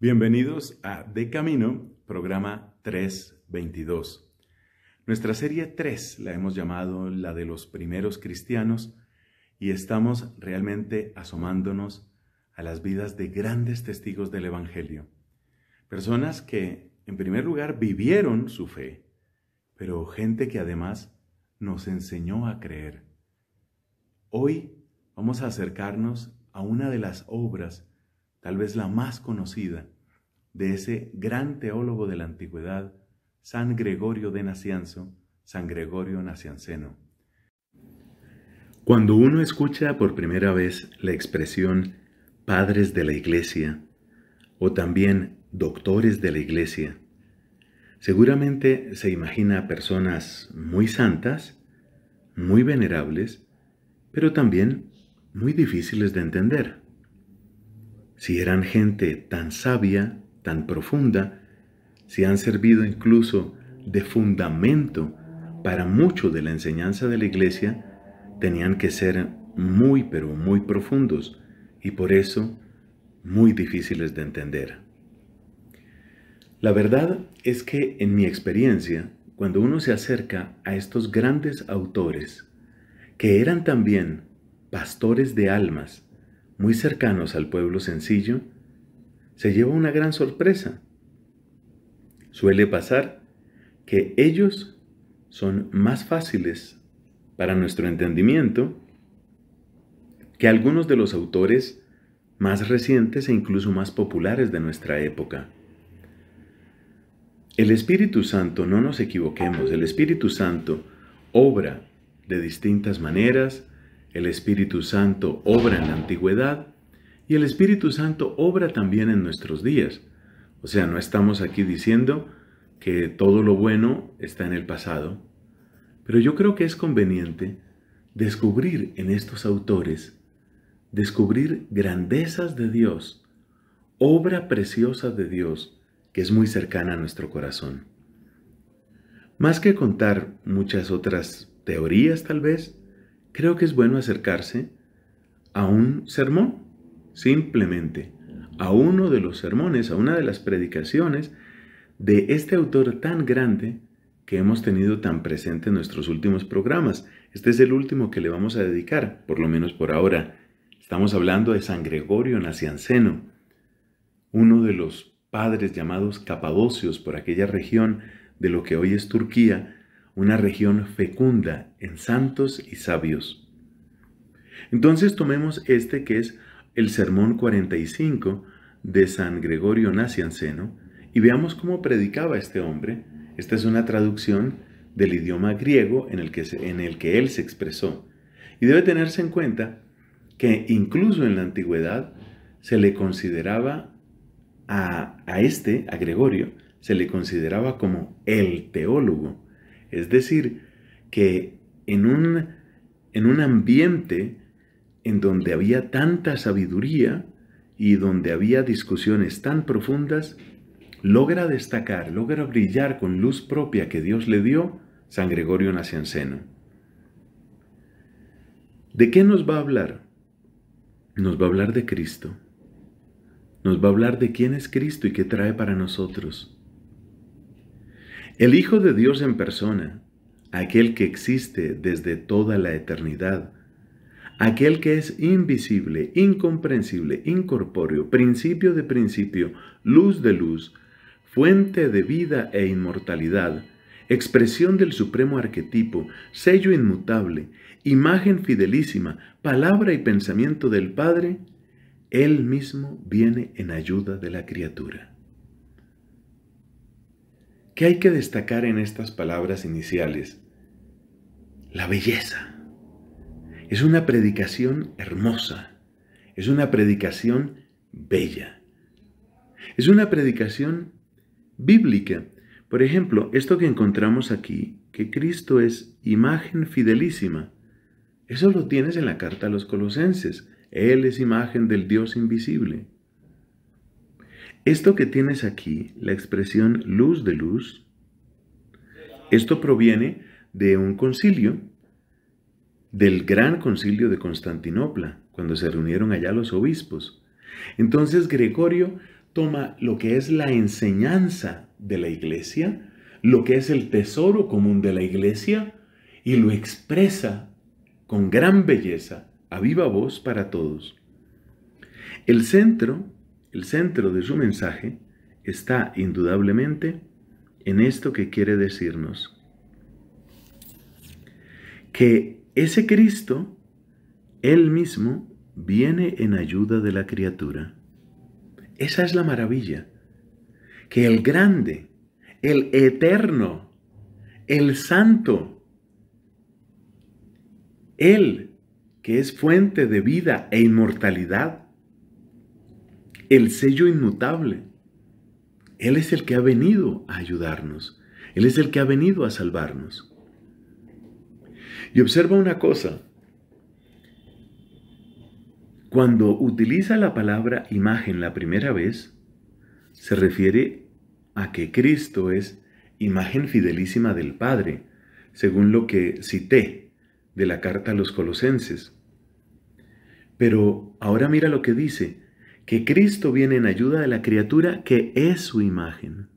Bienvenidos a De Camino, programa 322. Nuestra serie 3 la hemos llamado la de los primeros cristianos y estamos realmente asomándonos a las vidas de grandes testigos del Evangelio. Personas que, en primer lugar, vivieron su fe, pero gente que además nos enseñó a creer. Hoy vamos a acercarnos a una de las obras tal vez la más conocida, de ese gran teólogo de la antigüedad, San Gregorio de Nacianzo, San Gregorio Nacianceno. Cuando uno escucha por primera vez la expresión padres de la iglesia o también doctores de la iglesia, seguramente se imagina personas muy santas, muy venerables, pero también muy difíciles de entender si eran gente tan sabia, tan profunda, si han servido incluso de fundamento para mucho de la enseñanza de la iglesia, tenían que ser muy pero muy profundos y por eso muy difíciles de entender. La verdad es que en mi experiencia, cuando uno se acerca a estos grandes autores, que eran también pastores de almas, muy cercanos al pueblo sencillo, se lleva una gran sorpresa. Suele pasar que ellos son más fáciles para nuestro entendimiento que algunos de los autores más recientes e incluso más populares de nuestra época. El Espíritu Santo, no nos equivoquemos, el Espíritu Santo obra de distintas maneras, el Espíritu Santo obra en la antigüedad y el Espíritu Santo obra también en nuestros días. O sea, no estamos aquí diciendo que todo lo bueno está en el pasado, pero yo creo que es conveniente descubrir en estos autores, descubrir grandezas de Dios, obra preciosa de Dios que es muy cercana a nuestro corazón. Más que contar muchas otras teorías tal vez, creo que es bueno acercarse a un sermón, simplemente, a uno de los sermones, a una de las predicaciones de este autor tan grande que hemos tenido tan presente en nuestros últimos programas. Este es el último que le vamos a dedicar, por lo menos por ahora. Estamos hablando de San Gregorio Nacianceno, uno de los padres llamados capadocios por aquella región de lo que hoy es Turquía, una región fecunda en santos y sabios. Entonces tomemos este que es el Sermón 45 de San Gregorio Nacianceno y veamos cómo predicaba este hombre. Esta es una traducción del idioma griego en el que, en el que él se expresó. Y debe tenerse en cuenta que incluso en la antigüedad se le consideraba a, a este, a Gregorio, se le consideraba como el teólogo. Es decir, que en un, ambiente en donde había tanta sabiduría y donde había discusiones tan profundas, logra destacar, logra brillar con luz propia que Dios le dio San Gregorio Nacianceno. ¿De qué nos va a hablar? Nos va a hablar de Cristo. Nos va a hablar de quién es Cristo y qué trae para nosotros. El Hijo de Dios en persona, aquel que existe desde toda la eternidad, aquel que es invisible, incomprensible, incorpóreo, principio de principio, luz de luz, fuente de vida e inmortalidad, expresión del supremo arquetipo, sello inmutable, imagen fidelísima, palabra y pensamiento del Padre, Él mismo viene en ayuda de la criatura. ¿Qué hay que destacar en estas palabras iniciales? La belleza. Es una predicación hermosa. Es una predicación bella. Es una predicación bíblica. Por ejemplo, esto que encontramos aquí, que Cristo es imagen fidelísima. Eso lo tienes en la carta a los colosenses. Él es imagen del Dios invisible. Esto que tienes aquí, la expresión luz de luz, esto proviene de un concilio, del gran concilio de Constantinopla, cuando se reunieron allá los obispos. Entonces Gregorio toma lo que es la enseñanza de la iglesia, lo que es el tesoro común de la iglesia, y lo expresa con gran belleza, a viva voz para todos. El centro el centro de su mensaje está indudablemente en esto que quiere decirnos. Que ese Cristo, Él mismo, viene en ayuda de la criatura. Esa es la maravilla. Que el grande, el eterno, el santo, Él, que es fuente de vida e inmortalidad, el sello inmutable. Él es el que ha venido a ayudarnos. Él es el que ha venido a salvarnos. Y observa una cosa. Cuando utiliza la palabra imagen la primera vez, se refiere a que Cristo es imagen fidelísima del Padre, según lo que cité de la carta a los colosenses. Pero ahora mira lo que dice, que Cristo viene en ayuda de la criatura que es su imagen.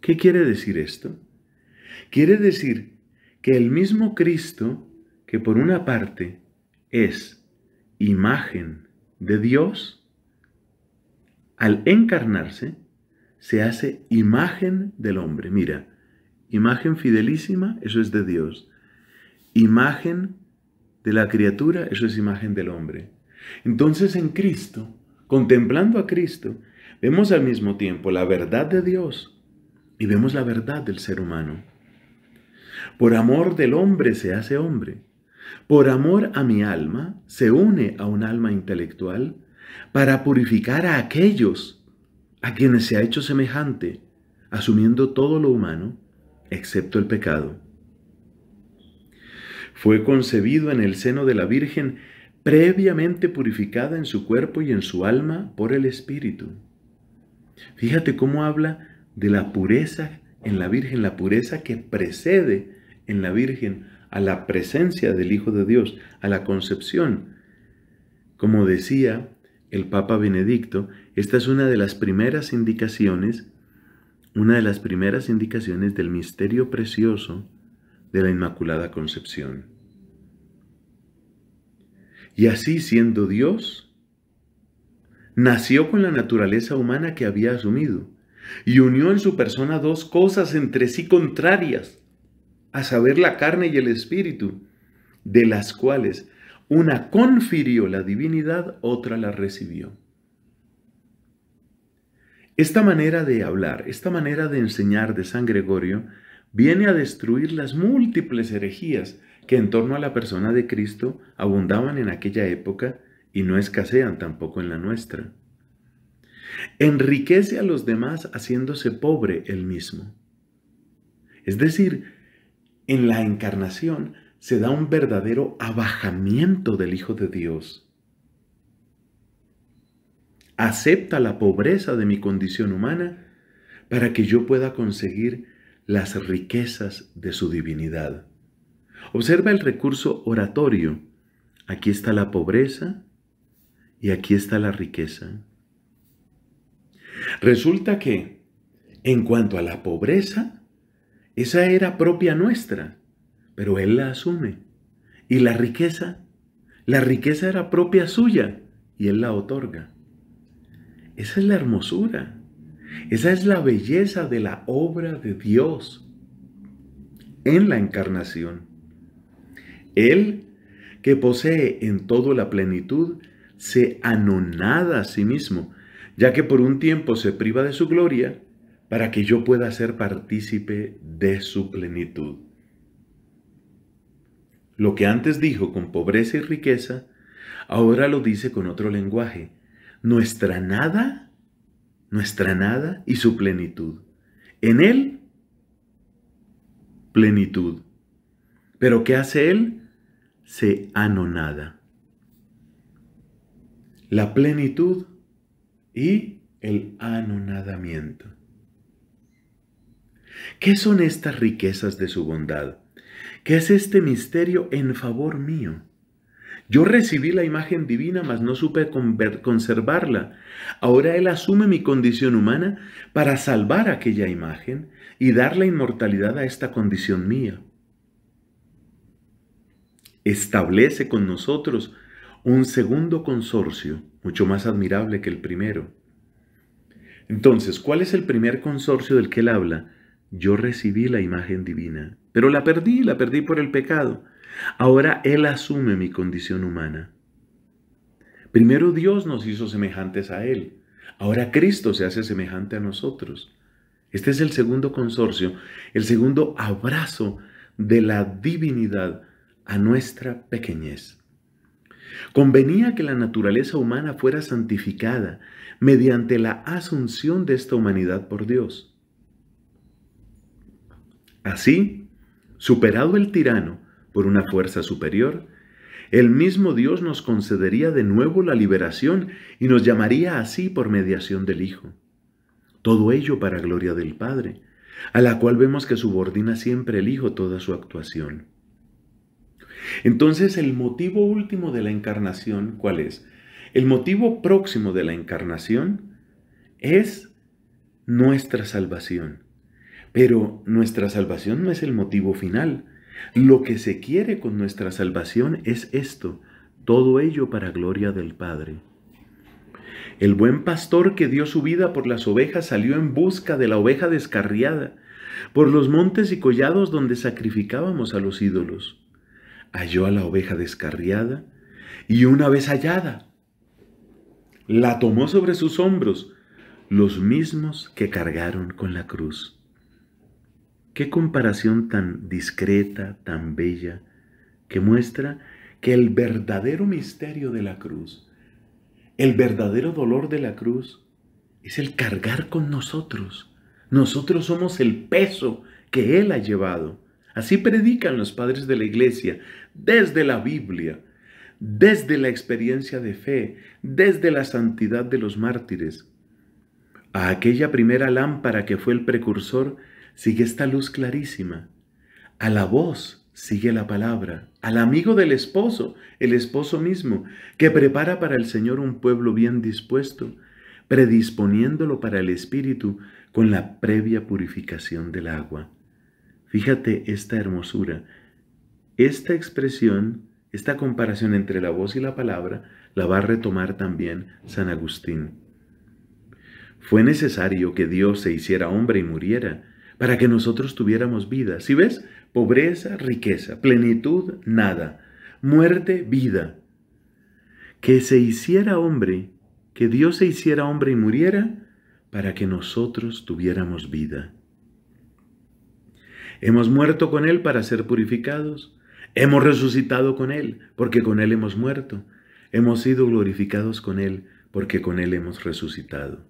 ¿Qué quiere decir esto? Quiere decir que el mismo Cristo, que por una parte es imagen de Dios, al encarnarse, se hace imagen del hombre. Mira, imagen fidelísima, eso es de Dios. Imagen de la criatura, eso es imagen del hombre. Entonces en Cristo, contemplando a Cristo, vemos al mismo tiempo la verdad de Dios y vemos la verdad del ser humano. Por amor del hombre se hace hombre. Por amor a mi alma se une a un alma intelectual para purificar a aquellos a quienes se ha hecho semejante, asumiendo todo lo humano, excepto el pecado. Fue concebido en el seno de la Virgen previamente purificada en su cuerpo y en su alma por el Espíritu. Fíjate cómo habla de la pureza en la Virgen, la pureza que precede en la Virgen a la presencia del Hijo de Dios, a la concepción. Como decía el Papa Benedicto, esta es una de las primeras indicaciones, una de las primeras indicaciones del misterio precioso de la Inmaculada Concepción. Y así siendo Dios, nació con la naturaleza humana que había asumido y unió en su persona dos cosas entre sí contrarias, a saber la carne y el espíritu, de las cuales una confirió la divinidad, otra la recibió. Esta manera de hablar, esta manera de enseñar de San Gregorio, viene a destruir las múltiples herejías que en torno a la persona de Cristo abundaban en aquella época y no escasean tampoco en la nuestra. Enriquece a los demás haciéndose pobre él mismo. Es decir, en la encarnación se da un verdadero abajamiento del Hijo de Dios. Acepta la pobreza de mi condición humana para que yo pueda conseguir las riquezas de su divinidad. Observa el recurso oratorio. Aquí está la pobreza y aquí está la riqueza. Resulta que, en cuanto a la pobreza, esa era propia nuestra, pero Él la asume. Y la riqueza, la riqueza era propia suya y Él la otorga. Esa es la hermosura. Esa es la belleza de la obra de Dios en la encarnación. Él, que posee en todo la plenitud, se anonada a sí mismo, ya que por un tiempo se priva de su gloria para que yo pueda ser partícipe de su plenitud. Lo que antes dijo con pobreza y riqueza, ahora lo dice con otro lenguaje. Nuestra nada nuestra nada y su plenitud. En Él, plenitud. Pero ¿qué hace Él? Se anonada. La plenitud y el anonadamiento. ¿Qué son estas riquezas de su bondad? ¿Qué es este misterio en favor mío? Yo recibí la imagen divina, mas no supe conservarla. Ahora Él asume mi condición humana para salvar aquella imagen y dar la inmortalidad a esta condición mía. Establece con nosotros un segundo consorcio, mucho más admirable que el primero. Entonces, ¿cuál es el primer consorcio del que Él habla? Yo recibí la imagen divina, pero la perdí, la perdí por el pecado. Ahora Él asume mi condición humana. Primero Dios nos hizo semejantes a Él. Ahora Cristo se hace semejante a nosotros. Este es el segundo consorcio, el segundo abrazo de la divinidad a nuestra pequeñez. Convenía que la naturaleza humana fuera santificada mediante la asunción de esta humanidad por Dios. Así, superado el tirano, por una fuerza superior, el mismo Dios nos concedería de nuevo la liberación y nos llamaría así por mediación del Hijo. Todo ello para gloria del Padre, a la cual vemos que subordina siempre el Hijo toda su actuación. Entonces el motivo último de la encarnación, ¿cuál es? El motivo próximo de la encarnación es nuestra salvación. Pero nuestra salvación no es el motivo final, lo que se quiere con nuestra salvación es esto, todo ello para gloria del Padre. El buen pastor que dio su vida por las ovejas salió en busca de la oveja descarriada, por los montes y collados donde sacrificábamos a los ídolos. Halló a la oveja descarriada y una vez hallada, la tomó sobre sus hombros, los mismos que cargaron con la cruz. Qué comparación tan discreta, tan bella, que muestra que el verdadero misterio de la cruz, el verdadero dolor de la cruz, es el cargar con nosotros. Nosotros somos el peso que Él ha llevado. Así predican los padres de la iglesia, desde la Biblia, desde la experiencia de fe, desde la santidad de los mártires. A aquella primera lámpara que fue el precursor, sigue esta luz clarísima. A la voz sigue la palabra, al amigo del esposo, el esposo mismo, que prepara para el Señor un pueblo bien dispuesto, predisponiéndolo para el Espíritu con la previa purificación del agua. Fíjate esta hermosura, esta expresión, esta comparación entre la voz y la palabra, la va a retomar también San Agustín. Fue necesario que Dios se hiciera hombre y muriera para que nosotros tuviéramos vida. Si ves? Pobreza, riqueza, plenitud, nada, muerte, vida. Que se hiciera hombre, que Dios se hiciera hombre y muriera para que nosotros tuviéramos vida. Hemos muerto con Él para ser purificados. Hemos resucitado con Él, porque con Él hemos muerto. Hemos sido glorificados con Él, porque con Él hemos resucitado.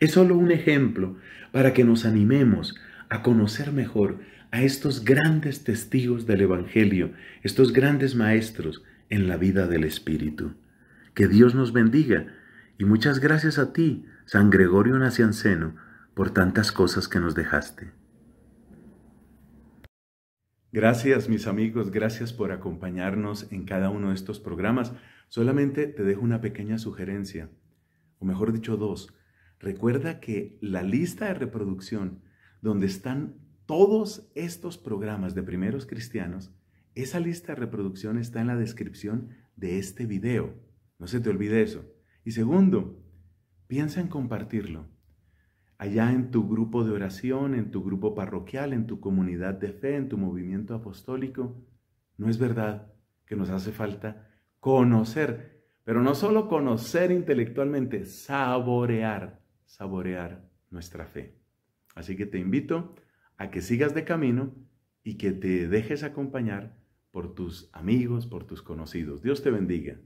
Es solo un ejemplo para que nos animemos a conocer mejor a estos grandes testigos del Evangelio, estos grandes maestros en la vida del Espíritu. Que Dios nos bendiga y muchas gracias a ti, San Gregorio Nacianceno, por tantas cosas que nos dejaste. Gracias mis amigos, gracias por acompañarnos en cada uno de estos programas. Solamente te dejo una pequeña sugerencia, o mejor dicho dos. Recuerda que la lista de reproducción donde están todos estos programas de primeros cristianos, esa lista de reproducción está en la descripción de este video. No se te olvide eso. Y segundo, piensa en compartirlo. Allá en tu grupo de oración, en tu grupo parroquial, en tu comunidad de fe, en tu movimiento apostólico, no es verdad que nos hace falta conocer, pero no solo conocer intelectualmente, saborear, saborear nuestra fe. Así que te invito a que sigas de camino y que te dejes acompañar por tus amigos, por tus conocidos. Dios te bendiga.